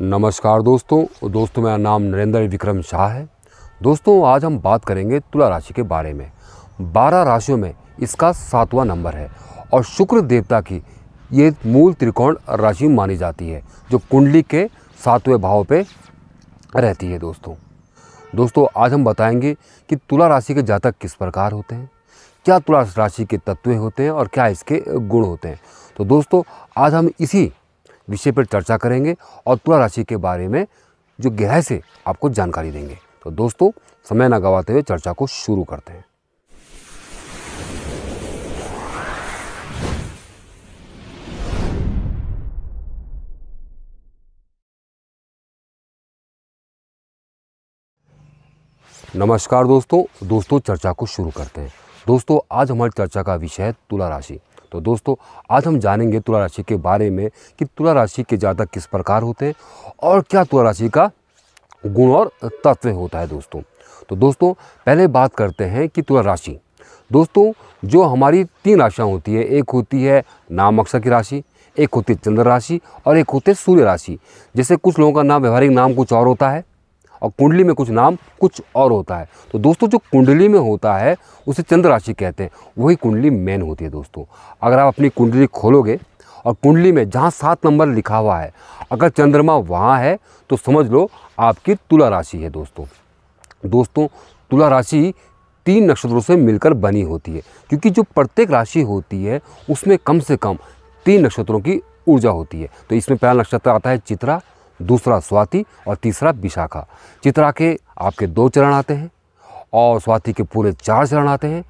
नमस्कार दोस्तों दोस्तों मेरा नाम नरेंद्र विक्रम शाह है दोस्तों आज हम बात करेंगे तुला राशि के बारे में बारह राशियों में इसका सातवां नंबर है और शुक्र देवता की ये मूल त्रिकोण राशि मानी जाती है जो कुंडली के सातवें भाव पे रहती है दोस्तों दोस्तों आज हम बताएंगे कि तुला राशि के जातक किस प्रकार होते हैं क्या तुला राशि के तत्व होते हैं और क्या इसके गुण होते हैं तो दोस्तों आज हम इसी विषय पर चर्चा करेंगे और तुला राशि के बारे में जो गहराई से आपको जानकारी देंगे तो दोस्तों समय ना गवाते हुए चर्चा को शुरू करते हैं नमस्कार दोस्तों दोस्तों चर्चा को शुरू करते हैं दोस्तों आज हमारी चर्चा का विषय है तुला राशि तो दोस्तों आज हम जानेंगे तुला राशि के बारे में कि तुला राशि के जातक किस प्रकार होते हैं और क्या तुला राशि का गुण और तत्व होता है दोस्तों तो दोस्तों पहले बात करते हैं कि तुला राशि दोस्तों जो हमारी तीन राशियाँ होती है एक होती है नाम अक्षर की राशि एक होती है चंद्र राशि और एक होती है सूर्य राशि जैसे कुछ लोगों का नाम व्यवहारिक नाम कुछ और होता है और कुंडली में कुछ नाम कुछ और होता है तो दोस्तों जो कुंडली में होता है उसे चंद्र राशि कहते हैं वही कुंडली मेन होती है दोस्तों अगर आप अपनी कुंडली खोलोगे और कुंडली में जहाँ सात नंबर लिखा हुआ है अगर चंद्रमा वहाँ है तो समझ लो आपकी तुला राशि है दोस्तों दोस्तों तुला राशि तीन नक्षत्रों से मिलकर बनी होती है क्योंकि जो प्रत्येक राशि होती है उसमें कम से कम तीन नक्षत्रों की ऊर्जा होती है तो इसमें पहला नक्षत्र आता है चित्रा दूसरा स्वाति और तीसरा विशाखा चित्रा के आपके दो चरण आते हैं और स्वाति के पूरे चार चरण आते हैं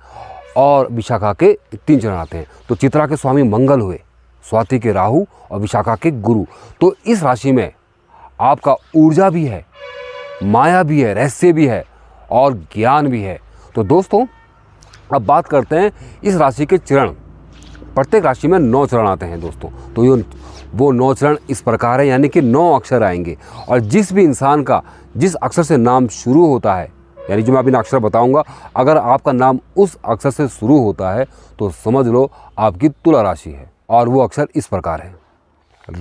और विशाखा के तीन चरण आते हैं तो चित्रा के स्वामी मंगल हुए स्वाति के राहु और विशाखा के गुरु तो इस राशि में आपका ऊर्जा भी है माया भी है रहस्य भी है और ज्ञान भी है तो दोस्तों अब बात करते हैं इस राशि के चरण प्रत्येक राशि में नौ चरण आते हैं दोस्तों तो ये वो नौ चरण इस प्रकार है यानी कि नौ अक्षर आएंगे और जिस भी इंसान का जिस अक्षर से नाम शुरू होता है यानी जो मैं अभी अक्षर बताऊंगा अगर आपका नाम उस अक्षर से शुरू होता है तो समझ लो आपकी तुला राशि है और वो अक्षर इस प्रकार है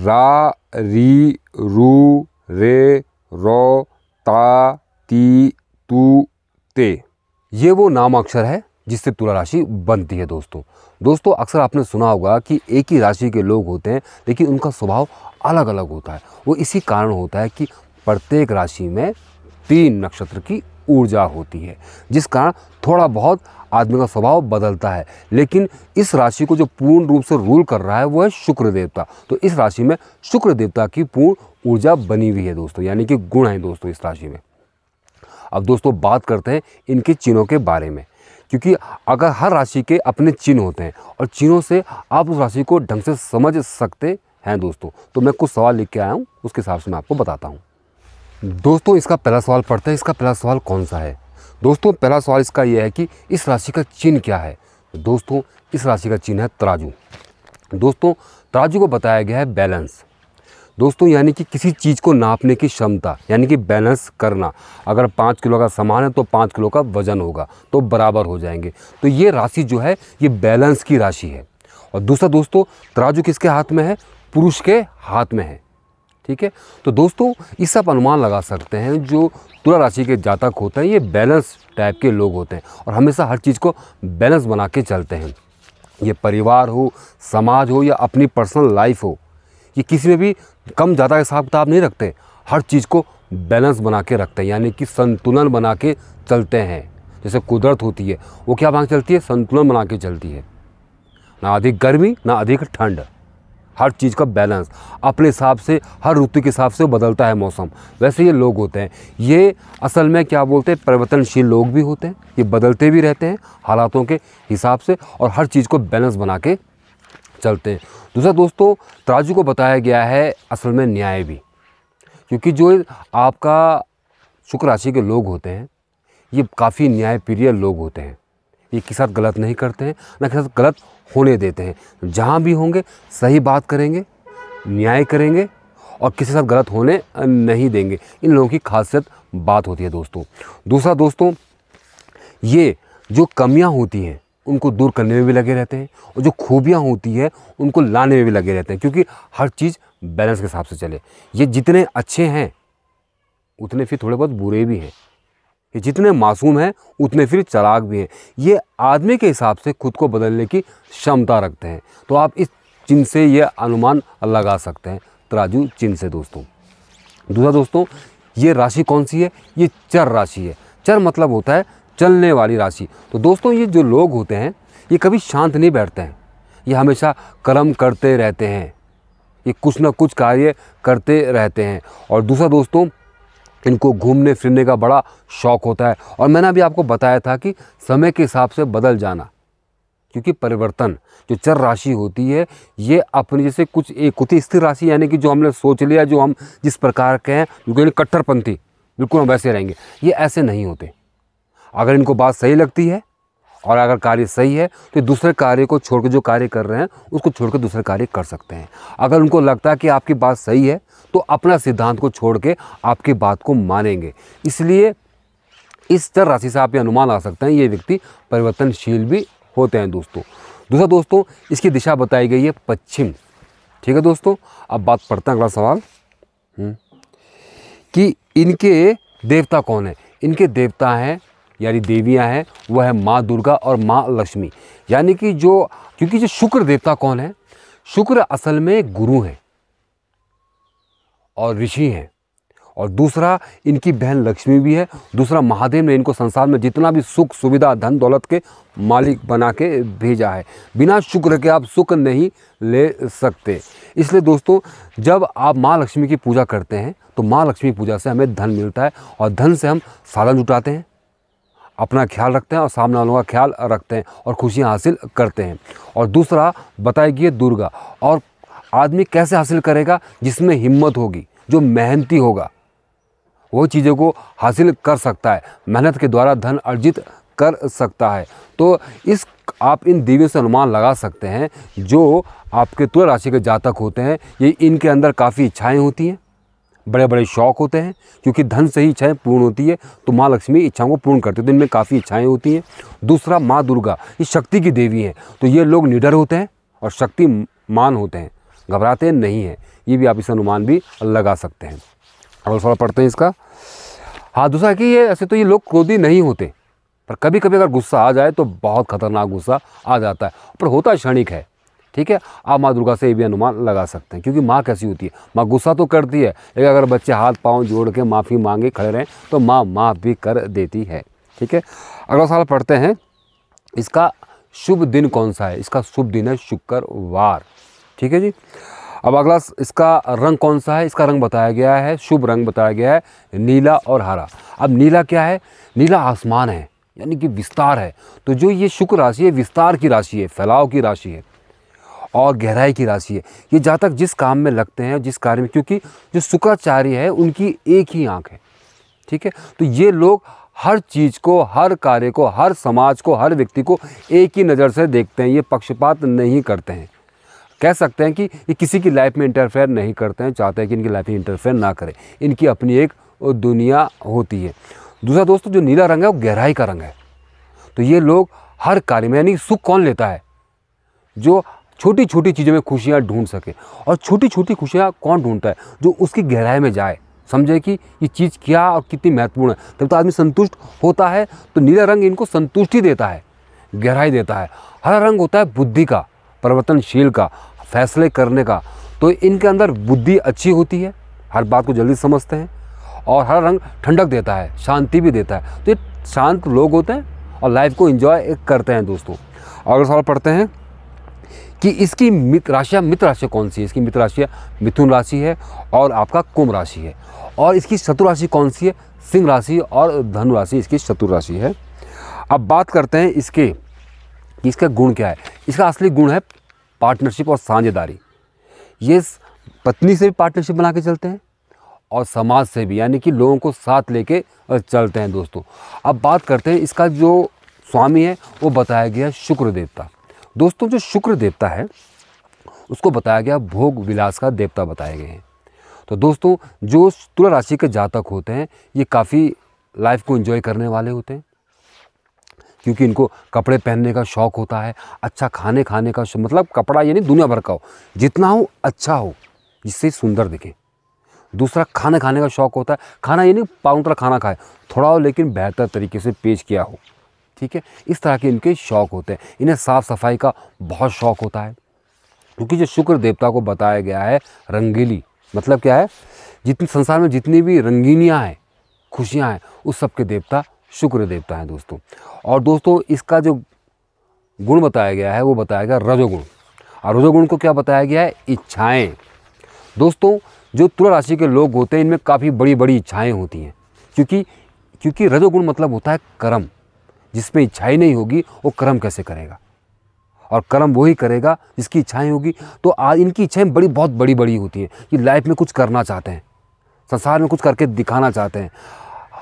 रा री रू रे रो ता ती तू ते ये वो नाम अक्षर है जिससे तुला राशि बनती है दोस्तों दोस्तों अक्सर आपने सुना होगा कि एक ही राशि के लोग होते हैं लेकिन उनका स्वभाव अलग अलग होता है वो इसी कारण होता है कि प्रत्येक राशि में तीन नक्षत्र की ऊर्जा होती है जिस कारण थोड़ा बहुत आदमी का स्वभाव बदलता है लेकिन इस राशि को जो पूर्ण रूप से रूल कर रहा है वो है शुक्र देवता तो इस राशि में शुक्र देवता की पूर्ण ऊर्जा बनी हुई है दोस्तों यानी कि गुण है दोस्तों इस राशि में अब दोस्तों बात करते हैं इनके चिन्हों के बारे में क्योंकि अगर हर राशि के अपने चिन्ह होते हैं और चिन्हों से आप उस राशि को ढंग से समझ सकते हैं दोस्तों तो मैं कुछ सवाल लिख के आया हूँ उसके हिसाब से मैं आपको बताता हूँ दोस्तों इसका पहला सवाल पढ़ते हैं इसका पहला सवाल कौन सा है दोस्तों पहला सवाल इसका यह है कि इस राशि का चिन्ह क्या है दोस्तों इस राशि का चिन्ह है तराजू दोस्तों तराजू को बताया गया है बैलेंस दोस्तों यानी कि किसी चीज़ को नापने की क्षमता यानी कि बैलेंस करना अगर पाँच किलो का सामान है तो पाँच किलो का वजन होगा तो बराबर हो जाएंगे तो ये राशि जो है ये बैलेंस की राशि है और दूसरा दोस्तों तराजू किसके हाथ में है पुरुष के हाथ में है ठीक है तो दोस्तों इस आप अनुमान लगा सकते हैं जो तुला राशि के जातक होते हैं ये बैलेंस टाइप के लोग होते हैं और हमेशा हर चीज़ को बैलेंस बना के चलते हैं ये परिवार हो समाज हो या अपनी पर्सनल लाइफ हो ये किसी में भी कम ज़्यादा हिसाब किताब नहीं रखते हर चीज़ को बैलेंस बना के रखते हैं यानी कि संतुलन बना के चलते हैं जैसे कुदरत होती है वो क्या मांग चलती है संतुलन बना के चलती है ना अधिक गर्मी ना अधिक ठंड हर चीज़ का बैलेंस अपने हिसाब से हर ऋतु के हिसाब से बदलता है मौसम वैसे ये लोग होते हैं ये असल में क्या बोलते हैं परिवर्तनशील लोग भी होते हैं ये बदलते भी रहते हैं हालातों के हिसाब से और हर चीज़ को बैलेंस बना के चलते हैं दूसरा दोस्तों तराजू को बताया गया है असल में न्याय भी क्योंकि जो आपका शुक्र राशि के लोग होते हैं ये काफ़ी न्यायप्रिय लोग होते हैं ये किसी साथ गलत नहीं करते हैं ना किसी साथ गलत होने देते हैं जहाँ भी होंगे सही बात करेंगे न्याय करेंगे और किसी साथ गलत होने नहीं देंगे इन लोगों की खासियत बात होती है दोस्तों दूसरा दोस्तों ये जो कमियाँ होती हैं उनको दूर करने में भी लगे रहते हैं और जो खूबियाँ होती है उनको लाने में भी लगे रहते हैं क्योंकि हर चीज़ बैलेंस के हिसाब से चले ये जितने अच्छे हैं उतने फिर थोड़े बहुत बुरे भी हैं ये जितने मासूम हैं उतने फिर चलाक भी हैं ये आदमी के हिसाब से खुद को बदलने की क्षमता रखते हैं तो आप इस चिन्ह से ये अनुमान लगा सकते हैं तराजू चिन्ह से दोस्तों दूसरा दोस्तों ये राशि कौन सी है ये चर राशि है चर मतलब होता है चलने वाली राशि तो दोस्तों ये जो लोग होते हैं ये कभी शांत नहीं बैठते हैं ये हमेशा कर्म करते रहते हैं ये कुछ ना कुछ कार्य करते रहते हैं और दूसरा दोस्तों इनको घूमने फिरने का बड़ा शौक होता है और मैंने अभी आपको बताया था कि समय के हिसाब से बदल जाना क्योंकि परिवर्तन जो चर राशि होती है ये अपने जैसे कुछ एक होती स्थिर राशि यानी कि जो हमने सोच लिया जो हम जिस प्रकार के हैं बिल्कुल कट्टरपंथी बिल्कुल हम वैसे रहेंगे ये ऐसे नहीं होते अगर इनको बात सही लगती है और अगर कार्य सही है तो दूसरे कार्य को छोड़ के जो कार्य कर रहे हैं उसको छोड़ के दूसरे कार्य कर सकते हैं अगर उनको लगता है कि आपकी बात सही है तो अपना सिद्धांत को छोड़ के आपकी बात को मानेंगे इसलिए इस तरह राशि से आप ये अनुमान आ सकते हैं ये व्यक्ति परिवर्तनशील भी होते हैं दोस्तों दूसरा दोस्तों इसकी दिशा बताई गई है पश्चिम ठीक है दोस्तों अब बात पढ़ते हैं अगला सवाल हम्म, कि इनके देवता कौन है इनके देवता हैं यानी देवियाँ हैं वह है माँ दुर्गा और माँ लक्ष्मी यानी कि जो क्योंकि जो शुक्र देवता कौन है शुक्र असल में गुरु हैं और ऋषि हैं और दूसरा इनकी बहन लक्ष्मी भी है दूसरा महादेव ने इनको संसार में जितना भी सुख सुविधा धन दौलत के मालिक बना के भेजा है बिना शुक्र के आप सुख नहीं ले सकते इसलिए दोस्तों जब आप माँ लक्ष्मी की पूजा करते हैं तो माँ लक्ष्मी पूजा से हमें धन मिलता है और धन से हम साधन जुटाते हैं अपना ख्याल रखते हैं और सामने वालों का ख्याल रखते हैं और खुशियाँ हासिल करते हैं और दूसरा बताएगी ये दुर्गा और आदमी कैसे हासिल करेगा जिसमें हिम्मत होगी जो मेहनती होगा वो चीज़ों को हासिल कर सकता है मेहनत के द्वारा धन अर्जित कर सकता है तो इस आप इन देवियों से अनुमान लगा सकते हैं जो आपके तुल राशि के जातक होते हैं ये इनके अंदर काफ़ी इच्छाएं होती हैं बड़े बड़े शौक होते हैं क्योंकि धन से ही इच्छाएं पूर्ण होती है तो माँ लक्ष्मी इच्छाओं को पूर्ण करती है तो इनमें काफ़ी इच्छाएं होती हैं दूसरा माँ दुर्गा ये शक्ति की देवी हैं तो ये लोग निडर होते हैं और शक्तिमान होते हैं घबराते हैं नहीं हैं ये भी आप इस अनुमान भी लगा सकते हैं और थोड़ा पढ़ते हैं इसका हाँ दूसरा कि ये ऐसे तो ये लोग क्रोधी नहीं होते पर कभी कभी अगर गुस्सा आ जाए तो बहुत खतरनाक गुस्सा आ जाता है पर होता क्षणिक है ठीक है आप माँ दुर्गा से ये भी अनुमान लगा सकते हैं क्योंकि माँ कैसी होती है माँ गुस्सा तो करती है लेकिन अगर बच्चे हाथ पाँव जोड़ के माफ़ी मांगे खड़े रहें तो माँ माफ़ भी कर देती है ठीक है अगला साल पढ़ते हैं इसका शुभ दिन कौन सा है इसका शुभ दिन है शुक्रवार ठीक है जी अब अगला इसका रंग कौन सा है इसका रंग बताया गया है शुभ रंग बताया गया है नीला और हरा अब नीला क्या है नीला आसमान है यानी कि विस्तार है तो जो ये शुक्र राशि है विस्तार की राशि है फैलाव की राशि है और गहराई की राशि है ये जातक जिस काम में लगते हैं जिस कार्य में क्योंकि जो शुक्राचार्य है उनकी एक ही आँख है ठीक है तो ये लोग हर चीज़ को हर कार्य को हर समाज को हर व्यक्ति को एक ही नज़र से देखते हैं ये पक्षपात नहीं करते हैं कह सकते हैं कि ये किसी की लाइफ में इंटरफेयर नहीं करते हैं चाहते हैं कि इनकी लाइफ में इंटरफेयर ना करें इनकी अपनी एक दुनिया होती है दूसरा दोस्तों जो नीला रंग है वो गहराई का रंग है तो ये लोग हर कार्य में यानी सुख कौन लेता है जो छोटी छोटी चीज़ों में खुशियाँ ढूंढ सके और छोटी छोटी खुशियाँ कौन ढूंढता है जो उसकी गहराई में जाए समझे कि ये चीज़ क्या और कितनी महत्वपूर्ण है तब तो आदमी संतुष्ट होता है तो नीला रंग इनको संतुष्टि देता है गहराई देता है हरा रंग होता है बुद्धि का परिवर्तनशील का फैसले करने का तो इनके अंदर बुद्धि अच्छी होती है हर बात को जल्दी समझते हैं और हरा रंग ठंडक देता है शांति भी देता है तो ये शांत लोग होते हैं और लाइफ को इन्जॉय करते हैं दोस्तों अगला सवाल पढ़ते हैं कि इसकी मित्र राशियाँ मित्र राशियाँ कौन सी है इसकी मित्र राशियाँ मिथुन राशि है और आपका कुंभ राशि है और इसकी शत्रु राशि कौन सी है सिंह राशि और धनु राशि इसकी शत्रु राशि है अब बात करते हैं इसके कि इसका गुण क्या है इसका असली गुण है पार्टनरशिप और साझेदारी ये पत्नी से भी पार्टनरशिप बना के चलते हैं और समाज से भी यानी कि लोगों को साथ लेके चलते हैं दोस्तों अब बात करते हैं इसका जो स्वामी है वो बताया गया शुक्र देवता दोस्तों जो शुक्र देवता है उसको बताया गया भोग विलास का देवता बताए गए हैं तो दोस्तों जो तुला राशि के जातक होते हैं ये काफ़ी लाइफ को एंजॉय करने वाले होते हैं क्योंकि इनको कपड़े पहनने का शौक़ होता है अच्छा खाने खाने का मतलब कपड़ा यानी दुनिया भर का हो जितना हो अच्छा हो जिससे सुंदर दिखे दूसरा खाने खाने का शौक़ होता है खाना यानी पाउंटर खाना खाए थोड़ा हो लेकिन बेहतर तरीके से पेश किया हो ठीक है इस तरह के इनके शौक होते हैं इन्हें साफ़ सफाई का बहुत शौक होता है क्योंकि जो शुक्र देवता को बताया गया है रंगीली मतलब क्या है जितनी संसार में जितनी भी रंगीनियाँ हैं खुशियाँ हैं उस सब के देवता शुक्र देवता हैं दोस्तों और दोस्तों इसका जो गुण बताया गया है वो बताया गया रजोगुण और रजोगुण को क्या बताया गया है इच्छाएँ दोस्तों जो तुला राशि के लोग होते हैं इनमें काफ़ी बड़ी बड़ी इच्छाएँ होती हैं क्योंकि क्योंकि रजोगुण मतलब होता है कर्म जिसमें पे इच्छा ही नहीं होगी वो कर्म कैसे करेगा और कर्म वही करेगा जिसकी इच्छाएं होगी तो आज इनकी इच्छाएं बड़ी बहुत बड़ी बड़ी होती हैं कि लाइफ में कुछ करना चाहते हैं संसार में कुछ करके दिखाना चाहते हैं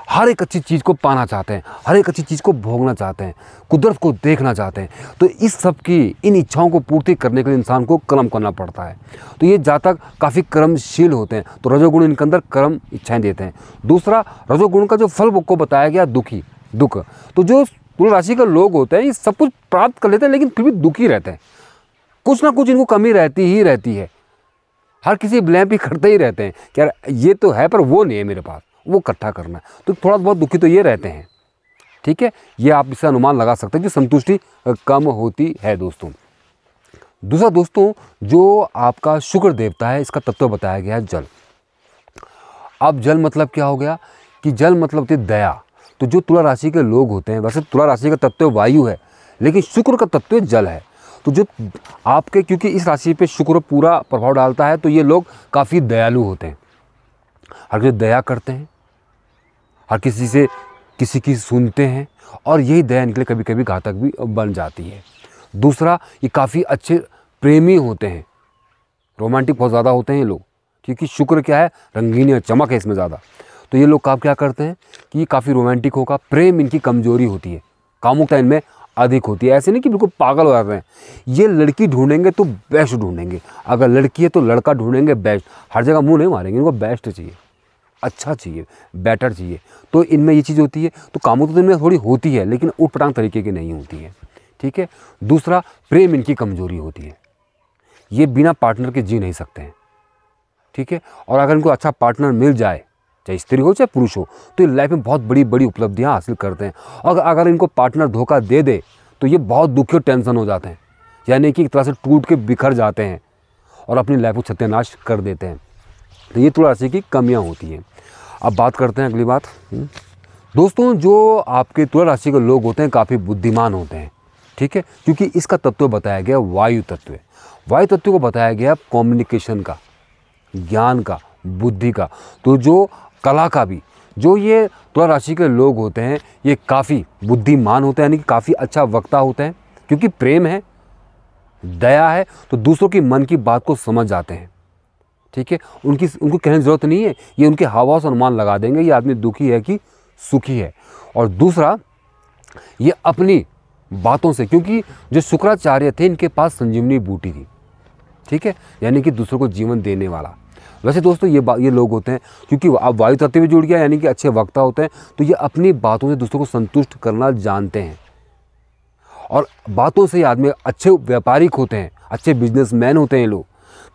हर एक अच्छी चीज़ को पाना चाहते हैं हर एक अच्छी चीज़ को भोगना चाहते हैं कुदरत को देखना चाहते हैं तो इस सब की इन इच्छाओं को पूर्ति करने के लिए इंसान को कर्म करना पड़ता है तो ये जातक काफ़ी कर्मशील होते हैं तो रजोगुण इनके अंदर कर्म इच्छाएं देते हैं दूसरा रजोगुण का जो फल को बताया गया दुखी दुख तो जो तुल राशि के लोग होते हैं ये सब कुछ प्राप्त कर लेते हैं लेकिन फिर भी दुखी रहते हैं कुछ ना कुछ इनको कमी रहती ही रहती है हर किसी ब्लैम भी करते ही रहते हैं कि यार ये तो है पर वो नहीं है मेरे पास वो इकट्ठा करना है तो थोड़ा बहुत दुखी तो ये रहते हैं ठीक है ये आप इससे अनुमान लगा सकते हैं कि संतुष्टि कम होती है दोस्तों दूसरा दोस्तों जो आपका शुक्र देवता है इसका तत्व बताया गया है जल अब जल मतलब क्या हो गया कि जल मतलब होती दया तो जो तुला राशि के लोग होते हैं वैसे तुला राशि का तत्व वायु है लेकिन शुक्र का तत्व जल है तो जो आपके क्योंकि इस राशि पे शुक्र पूरा प्रभाव डालता है तो ये लोग काफ़ी दयालु होते हैं हर किसी दया करते हैं हर किसी से किसी की सुनते हैं और यही दया निकले कभी कभी घातक भी बन जाती है दूसरा ये काफ़ी अच्छे प्रेमी होते हैं रोमांटिक बहुत ज़्यादा होते हैं ये लोग क्योंकि शुक्र क्या है रंगीन और चमक है इसमें ज़्यादा तो ये लोग काफ़ क्या करते हैं कि काफ़ी रोमांटिक होगा प्रेम इनकी कमज़ोरी होती है कामुकता इनमें अधिक होती है ऐसे नहीं कि बिल्कुल पागल हो जाते हैं ये लड़की ढूंढेंगे तो बेस्ट ढूंढेंगे अगर लड़की है तो लड़का ढूंढेंगे बेस्ट हर जगह मुंह नहीं मारेंगे इनको बेस्ट चाहिए अच्छा चाहिए बेटर चाहिए तो इनमें ये चीज़ होती है तो कामुकता तो इनमें थोड़ी होती है लेकिन उठपटांग तरीके की नहीं होती है ठीक है दूसरा प्रेम इनकी कमज़ोरी होती है ये बिना पार्टनर के जी नहीं सकते हैं ठीक है और अगर इनको अच्छा पार्टनर मिल जाए चाहे स्त्री हो चाहे पुरुष हो तो ये लाइफ में बहुत बड़ी बड़ी उपलब्धियाँ हासिल करते हैं और अगर इनको पार्टनर धोखा दे दे तो ये बहुत दुखी और टेंशन हो जाते हैं यानी कि एक तरह से टूट के बिखर जाते हैं और अपनी लाइफ को सत्यानाश कर देते हैं तो ये तुला राशि की कमियाँ होती हैं अब बात करते हैं अगली बात हम्म। दोस्तों जो आपके तुला राशि के लोग होते हैं काफ़ी बुद्धिमान होते हैं ठीक है क्योंकि इसका तत्व बताया गया वायु तत्व वायु तत्व को बताया गया कम्युनिकेशन का ज्ञान का बुद्धि का तो जो कला का भी जो ये तुला राशि के लोग होते हैं ये काफ़ी बुद्धिमान होते हैं यानी कि काफ़ी अच्छा वक्ता होते हैं क्योंकि प्रेम है दया है तो दूसरों की मन की बात को समझ जाते हैं ठीक है उनकी उनको कहने की ज़रूरत नहीं है ये उनके हवा से अनुमान लगा देंगे ये आदमी दुखी है कि सुखी है और दूसरा ये अपनी बातों से क्योंकि जो शुक्राचार्य थे इनके पास संजीवनी बूटी थी ठीक है यानी कि दूसरों को जीवन देने वाला वैसे दोस्तों ये ये लोग होते हैं क्योंकि आप वायु तत्व भी जुड़ गया यानी कि अच्छे वक्ता होते हैं तो ये अपनी बातों से दूसरों को संतुष्ट करना जानते हैं और बातों से आदमी अच्छे व्यापारिक होते हैं अच्छे बिजनेसमैन होते हैं लोग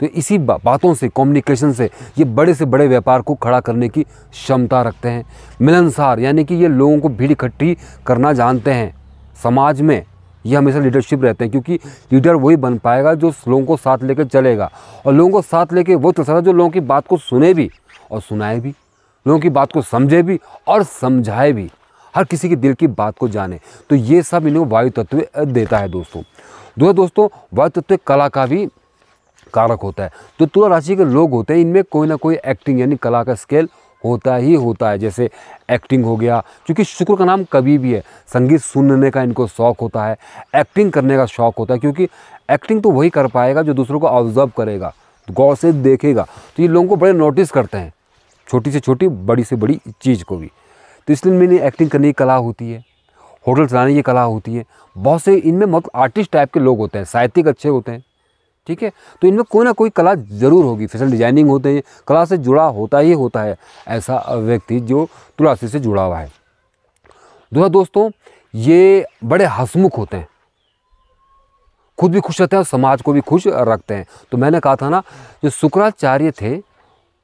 तो इसी बा, बातों से कम्युनिकेशन से ये बड़े से बड़े व्यापार को खड़ा करने की क्षमता रखते हैं मिलनसार यानी कि ये लोगों को भीड़ इकट्ठी करना जानते हैं समाज में ये हमेशा लीडरशिप रहते हैं क्योंकि लीडर वही बन पाएगा जो लोगों को साथ लेकर चलेगा और लोगों को साथ लेके वो चल तो सकता जो लोगों की बात को सुने भी और सुनाए भी लोगों की बात को समझे भी और समझाए भी हर किसी के दिल की बात को जाने तो ये सब इन्हें वायु तत्व देता है दोस्तों दूसरा तो दोस्तों वायु तत्व कला का भी कारक होता है जो तुला राशि के लोग होते हैं इनमें कोई ना कोई एक्टिंग यानी कला का स्केल होता ही होता है जैसे एक्टिंग हो गया क्योंकि शुक्र का नाम कभी भी है संगीत सुनने का इनको शौक़ होता है एक्टिंग करने का शौक़ होता है क्योंकि एक्टिंग तो वही कर पाएगा जो दूसरों को ऑब्जर्व करेगा गौर से देखेगा तो ये लोगों को बड़े नोटिस करते हैं छोटी से छोटी बड़ी से बड़ी चीज़ को भी तो इसलिए मैंने एक्टिंग करने की कला होती है होटल चलाने की कला होती है बहुत से इनमें मतलब आर्टिस्ट टाइप के लोग होते हैं साहित्यिक अच्छे होते हैं ठीक है तो इनमें कोई ना कोई कला ज़रूर होगी फैशन डिजाइनिंग होते हैं कला से जुड़ा होता ही होता है ऐसा व्यक्ति जो तुलासी से जुड़ा हुआ है दूसरा दोस्तों ये बड़े हसमुख होते हैं खुद भी खुश रहते हैं और समाज को भी खुश रखते हैं तो मैंने कहा था ना जो शुक्राचार्य थे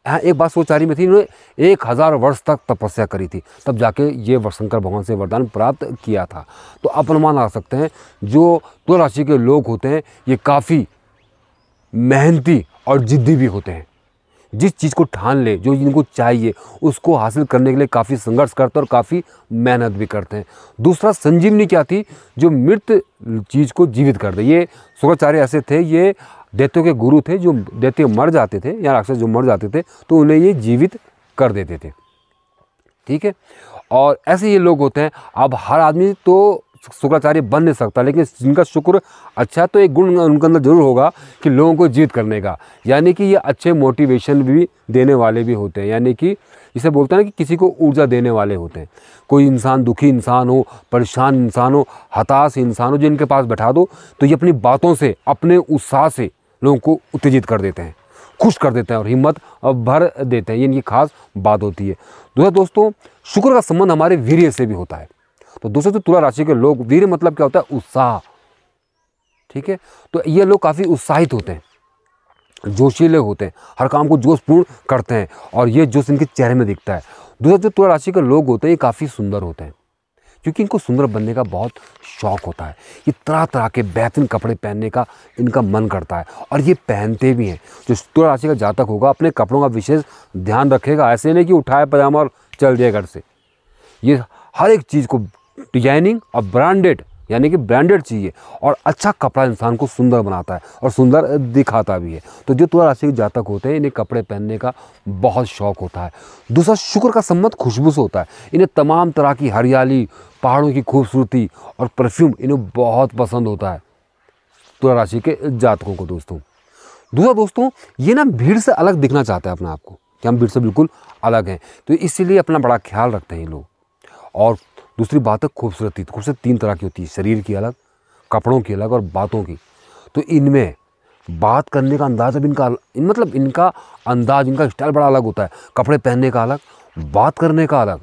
हाँ एक बात सोचारी में थी इन्होंने एक हज़ार वर्ष तक तपस्या करी थी तब जाके ये शंकर भगवान से वरदान प्राप्त किया था तो अपन मान आ सकते हैं जो तुला राशि के लोग होते हैं ये काफ़ी मेहनती और ज़िद्दी भी होते हैं जिस चीज़ को ठान ले जो इनको चाहिए उसको हासिल करने के लिए काफ़ी संघर्ष करते हैं और काफ़ी मेहनत भी करते हैं दूसरा संजीवनी क्या थी जो मृत चीज़ को जीवित कर दे ये शुक्राचार्य ऐसे थे ये देते के गुरु थे जो देते मर जाते थे या राक्षस जो मर जाते थे तो उन्हें ये जीवित कर देते थे ठीक है और ऐसे ये लोग होते हैं अब हर आदमी तो शुक्राचार्य बन नहीं सकता लेकिन जिनका शुक्र अच्छा तो एक गुण उनके अंदर जरूर होगा कि लोगों को जीत करने का यानी कि ये अच्छे मोटिवेशन भी देने वाले भी होते हैं यानी कि इसे बोलते हैं ना कि किसी को ऊर्जा देने वाले होते हैं कोई इंसान दुखी इंसान हो परेशान इंसान हो हताश इंसान हो जिनके पास बैठा दो तो ये अपनी बातों से अपने उत्साह से लोगों को उत्तेजित कर देते हैं खुश कर देते हैं और हिम्मत भर देते हैं ये इनकी खास बात होती है दूसरा दोस्तों शुक्र का संबंध हमारे वीर्य से भी होता है तो दूसरे जो तो तुला राशि के लोग वीर मतलब क्या होता है उत्साह ठीक है तो ये लोग काफ़ी उत्साहित होते हैं जोशीले होते हैं हर काम को जोशपूर्ण करते हैं और ये जोश इनके चेहरे में दिखता है दूसरा जो तो तुला राशि के लोग होते हैं ये काफ़ी सुंदर होते हैं क्योंकि इनको सुंदर बनने का बहुत शौक होता है ये तरह तरह के बेहतरीन कपड़े पहनने का इनका मन करता है और ये पहनते भी हैं जो तुला राशि का जातक होगा अपने कपड़ों का विशेष ध्यान रखेगा ऐसे नहीं कि उठाए पजामा और चल दिया घर से ये हर एक चीज़ को डिजाइनिंग और ब्रांडेड यानी कि ब्रांडेड चाहिए और अच्छा कपड़ा इंसान को सुंदर बनाता है और सुंदर दिखाता भी है तो जो तुला राशि के जातक होते हैं इन्हें कपड़े पहनने का बहुत शौक होता है दूसरा शुक्र का संबंध खुशबू से होता है इन्हें तमाम तरह की हरियाली पहाड़ों की खूबसूरती और परफ्यूम इन्हें बहुत पसंद होता है तुला राशि के जातकों को दोस्तों दूसरा दोस्तों ये ना भीड़ से अलग दिखना चाहते हैं अपने आप को कि हम भीड़ से बिल्कुल अलग हैं तो इसीलिए अपना बड़ा ख्याल रखते हैं ये लोग और दूसरी बात है खूबसूरती तो खूबसूरती तीन तरह की होती है शरीर की अलग कपड़ों की अलग और बातों की तो इनमें बात करने का अंदाज अब इनका इन मतलब इनका अंदाज इनका स्टाइल बड़ा अलग होता है कपड़े पहनने का अलग बात करने का अलग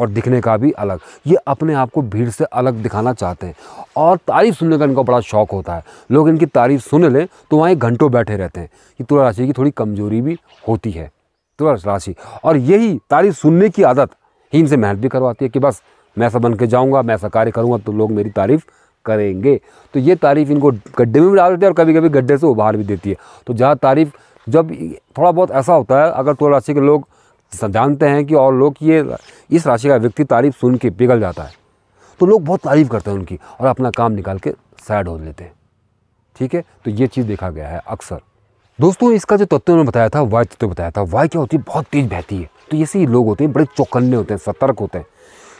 और दिखने का भी अलग ये अपने आप को भीड़ से अलग दिखाना चाहते हैं और तारीफ़ सुनने का इनका बड़ा शौक होता है लोग इनकी तारीफ़ सुन लें तो वहाँ एक घंटों बैठे रहते हैं कि तुला राशि की थोड़ी कमजोरी भी होती है तुला राशि और यही तारीफ़ सुनने की आदत ही इनसे मेहनत भी करवाती है कि बस मैं ऐसा बन के जाऊँगा मैं ऐसा कार्य करूँगा तो लोग मेरी तारीफ़ करेंगे तो ये तारीफ़ इनको गड्ढे में भी डाल देती है और कभी कभी गड्ढे से उभार भी देती है तो जहाँ तारीफ़ जब थोड़ा बहुत ऐसा होता है अगर तो राशि के लोग जानते हैं कि और लोग ये इस राशि का व्यक्ति तारीफ़ सुन के पिघल जाता है तो लोग बहुत तारीफ़ करते हैं उनकी और अपना काम निकाल के सैड हो लेते हैं ठीक है तो ये चीज़ देखा गया है अक्सर दोस्तों इसका जो तत्व उन्होंने बताया था वाय तत्व बताया था वाय क्या होती है बहुत तेज़ बहती है तो ये सही लोग होते हैं बड़े चौकन्ने होते हैं सतर्क होते हैं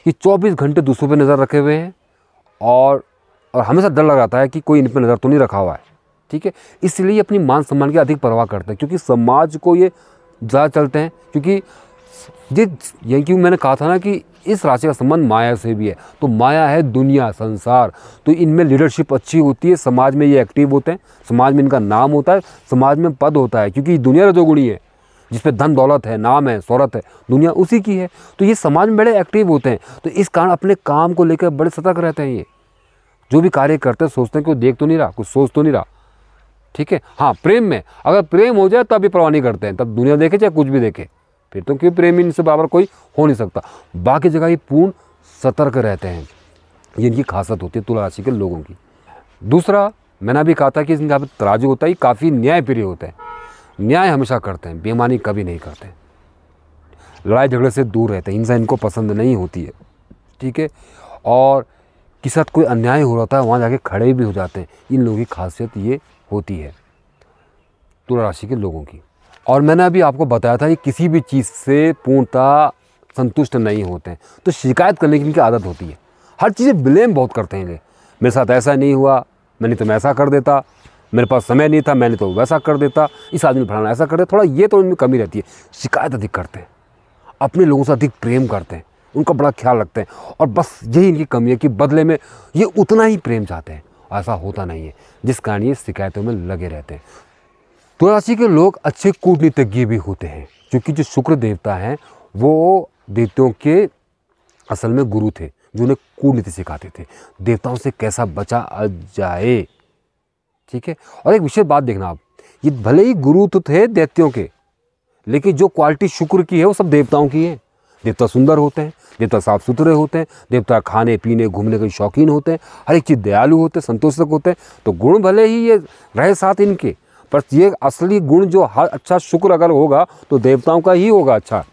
ये चौबीस घंटे दूसरों पर नज़र रखे हुए हैं और और हमेशा डर लग रहा है कि कोई इन पर नज़र तो नहीं रखा हुआ है ठीक है इसलिए अपनी मान सम्मान की अधिक परवाह करते हैं क्योंकि समाज को ये ज़्यादा चलते हैं क्योंकि ये यानी कि मैंने कहा था ना कि इस राशि का संबंध माया से भी है तो माया है दुनिया संसार तो इनमें लीडरशिप अच्छी होती है समाज में ये एक्टिव होते हैं समाज में इनका नाम होता है समाज में पद होता है क्योंकि दुनिया रजोगुणी है जिस पे धन दौलत है नाम है शहरत है दुनिया उसी की है तो ये समाज में बड़े एक्टिव होते हैं तो इस कारण अपने काम को लेकर बड़े सतर्क रहते हैं ये जो भी कार्य करते हैं सोचते हैं कि वो देख तो नहीं रहा कुछ सोच तो नहीं रहा ठीक है हाँ प्रेम में अगर प्रेम हो जाए तब भी परवाह नहीं करते हैं तब दुनिया देखे चाहे कुछ भी देखे फिर तो क्यों प्रेम इनसे बराबर कोई हो नहीं सकता बाकी जगह ये पूर्ण सतर्क रहते हैं ये इनकी खासियत होती है तुला राशि के लोगों की दूसरा मैंने अभी कहा था कि इनका तराजू होता है काफ़ी न्यायप्रिय होता है न्याय हमेशा करते हैं बेमानी कभी नहीं करते लड़ाई झगड़े से दूर रहते हैं हिंसा इनको पसंद नहीं होती है ठीक है और किस कोई अन्याय हो रहा है वहाँ जाके खड़े भी हो जाते हैं इन लोगों की खासियत ये होती है तुला राशि के लोगों की और मैंने अभी आपको बताया था कि किसी भी चीज़ से पूर्णता संतुष्ट नहीं होते हैं तो शिकायत करने की इनकी आदत होती है हर चीज़ें ब्लेम बहुत करते हैं ये मेरे साथ ऐसा नहीं हुआ मैंने तुम तो ऐसा कर देता मेरे पास समय नहीं था मैंने तो वैसा कर देता इस आदमी ने फलाना ऐसा कर दिया थोड़ा ये तो उनमें कमी रहती है शिकायत अधिक करते हैं अपने लोगों से अधिक प्रेम करते हैं उनका बड़ा ख्याल रखते हैं और बस यही इनकी कमी है कि बदले में ये उतना ही प्रेम चाहते हैं ऐसा होता नहीं है जिस कारण ये शिकायतों में लगे रहते हैं तो राशि के लोग अच्छे कूटनीतिज्ञ भी होते हैं क्योंकि जो शुक्र देवता हैं वो देवताओं के असल में गुरु थे जो उन्हें कूटनीति सिखाते थे देवताओं से कैसा बचा जाए ठीक है और एक विशेष बात देखना आप ये भले ही गुरु तो थे दैत्यों के लेकिन जो क्वालिटी शुक्र की है वो सब देवताओं की है देवता सुंदर होते हैं देवता साफ सुथरे होते हैं देवता खाने पीने घूमने के शौकीन होते हैं हर एक चीज़ दयालु होते हैं संतोषक होते हैं तो गुण भले ही ये रहे साथ इनके पर ये असली गुण जो हर अच्छा शुक्र अगर होगा तो देवताओं का ही होगा अच्छा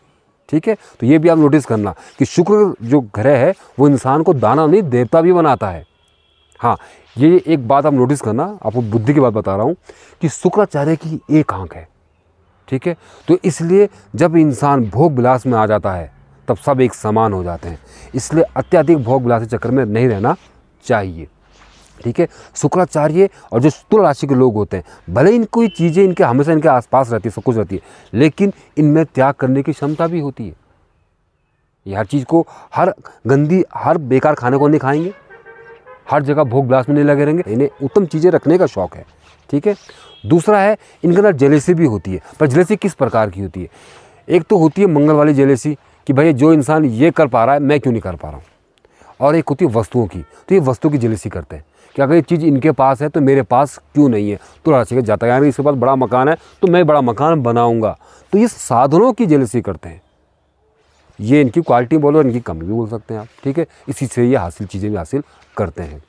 ठीक है तो ये भी आप नोटिस करना कि शुक्र जो ग्रह है वो इंसान को दाना नहीं देवता भी बनाता है हाँ ये एक बात आप नोटिस करना आपको बुद्धि की बात बता रहा हूँ कि शुक्राचार्य की एक आँख है ठीक है तो इसलिए जब इंसान भोग विलास में आ जाता है तब सब एक समान हो जाते हैं इसलिए अत्यधिक भोग विलास के चक्कर में नहीं रहना चाहिए ठीक है शुक्राचार्य और जो तुला राशि के लोग होते हैं भले इनको कोई चीज़ें इनके हमेशा इनके आसपास रहती है सब कुछ रहती है लेकिन इनमें त्याग करने की क्षमता भी होती है ये हर चीज़ को हर गंदी हर बेकार खाने को नहीं खाएंगे हर जगह भोग ब्लास में नहीं लगे रहेंगे इन्हें उत्तम चीज़ें रखने का शौक है ठीक है दूसरा है इनके अंदर जेलेसी भी होती है पर जेलेसी किस प्रकार की होती है एक तो होती है मंगल वाली जेलेसी कि भाई जो इंसान ये कर पा रहा है मैं क्यों नहीं कर पा रहा हूँ और एक होती है वस्तुओं की तो ये वस्तुओं की जेलेसी करते हैं कि अगर ये चीज़ इनके पास है तो मेरे पास क्यों नहीं है तो राशि का जाता है इसके पास बड़ा मकान है तो मैं बड़ा मकान बनाऊँगा तो ये साधनों की जेलेसी करते हैं ये इनकी क्वालिटी बोलो इनकी कमी भी बोल सकते हैं आप ठीक है इसी से ये हासिल चीज़ें भी हासिल करते हैं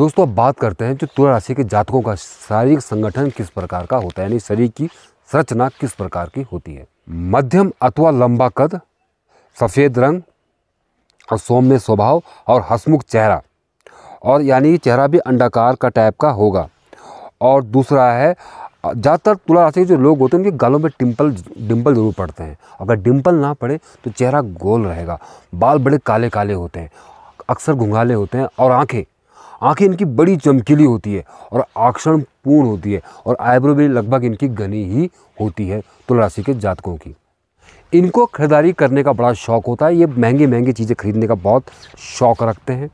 दोस्तों अब बात करते हैं जो तुला राशि के जातकों का शारीरिक संगठन किस प्रकार का होता है यानी शरीर की संरचना किस प्रकार की होती है मध्यम अथवा लंबा कद सफ़ेद रंग और सौम्य स्वभाव और हसमुख चेहरा और यानी चेहरा भी अंडाकार का टाइप का होगा और दूसरा है ज़्यादातर तुला राशि के जो लोग होते हैं उनके गालों में टिम्पल डिम्पल ज़रूर पड़ते हैं अगर डिम्पल ना पड़े तो चेहरा गोल रहेगा बाल बड़े काले काले होते हैं अक्सर घुंघाले होते हैं और आँखें आँखें इनकी बड़ी चमकीली होती है और आक्षण पूर्ण होती है और आईब्रो भी लगभग इनकी घनी ही होती है तुला राशि के जातकों की इनको खरीदारी करने का बड़ा शौक होता है ये महंगी महंगी चीज़ें खरीदने का बहुत शौक रखते हैं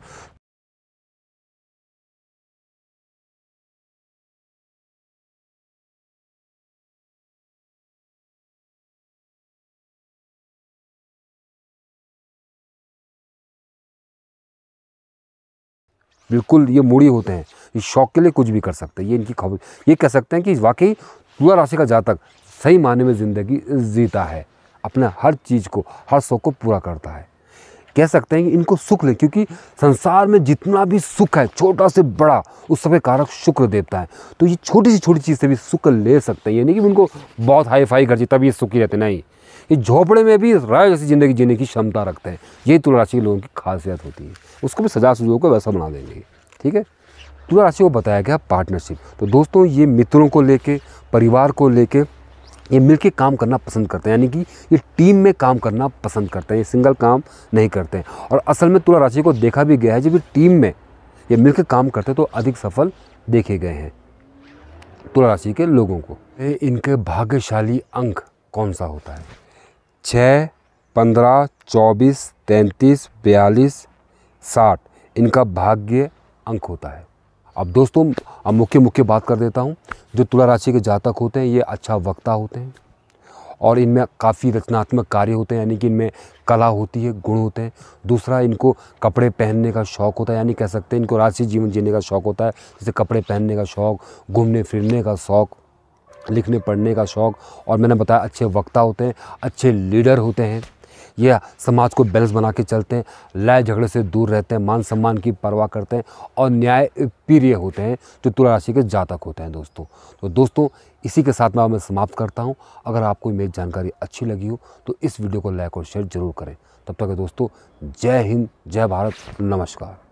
बिल्कुल ये मूड़ी होते हैं ये शौक के लिए कुछ भी कर सकते हैं ये इनकी खबर ये कह सकते हैं कि वाकई तुला राशि का जातक सही माने में ज़िंदगी जीता है अपने हर चीज़ को हर शौक को पूरा करता है कह सकते हैं कि इनको सुख ले क्योंकि संसार में जितना भी सुख है छोटा से बड़ा उस समय कारक शुक्र देता है तो ये छोटी सी छोटी चीज़ से भी सुख ले सकते हैं यानी कि उनको बहुत हाई फाई खर्ची तभी ये सुखी रहते नहीं ये झोपड़े में भी राय जैसी ज़िंदगी जीने की क्षमता रखते हैं ये तुला राशि के लोगों की खासियत होती है उसको भी सजा सुजोग को वैसा बना देंगे ठीक है तुला राशि को बताया गया पार्टनरशिप तो दोस्तों ये मित्रों को लेके परिवार को लेके ये मिलके काम करना पसंद करते हैं यानी कि ये टीम में काम करना पसंद करते हैं ये सिंगल काम नहीं करते हैं और असल में तुला राशि को देखा भी गया है जब ये टीम में ये मिलकर काम करते हैं तो अधिक सफल देखे गए हैं तुला राशि के लोगों को इनके भाग्यशाली अंक कौन सा होता है छः पंद्रह चौबीस तैंतीस बयालीस साठ इनका भाग्य अंक होता है अब दोस्तों अब मुख्य मुख्य बात कर देता हूँ जो तुला राशि के जातक होते हैं ये अच्छा वक्ता होते हैं और इनमें काफ़ी रचनात्मक कार्य होते हैं यानी कि इनमें कला होती है गुण होते हैं दूसरा इनको कपड़े पहनने का शौक़ होता है यानी कह सकते हैं इनको राशि जीवन जीने का शौक़ होता है जैसे कपड़े पहनने का शौक़ घूमने फिरने का शौक़ लिखने पढ़ने का शौक़ और मैंने बताया अच्छे वक्ता होते हैं अच्छे लीडर होते हैं यह समाज को बैलेंस बना के चलते हैं लय झगड़े से दूर रहते हैं मान सम्मान की परवाह करते हैं और न्याय प्रिय होते हैं जो तुला राशि के जातक होते हैं दोस्तों तो दोस्तों इसी के साथ मैं मैं समाप्त करता हूँ अगर आपको मेरी जानकारी अच्छी लगी हो तो इस वीडियो को लाइक और शेयर जरूर करें तब तक दोस्तों जय हिंद जय भारत नमस्कार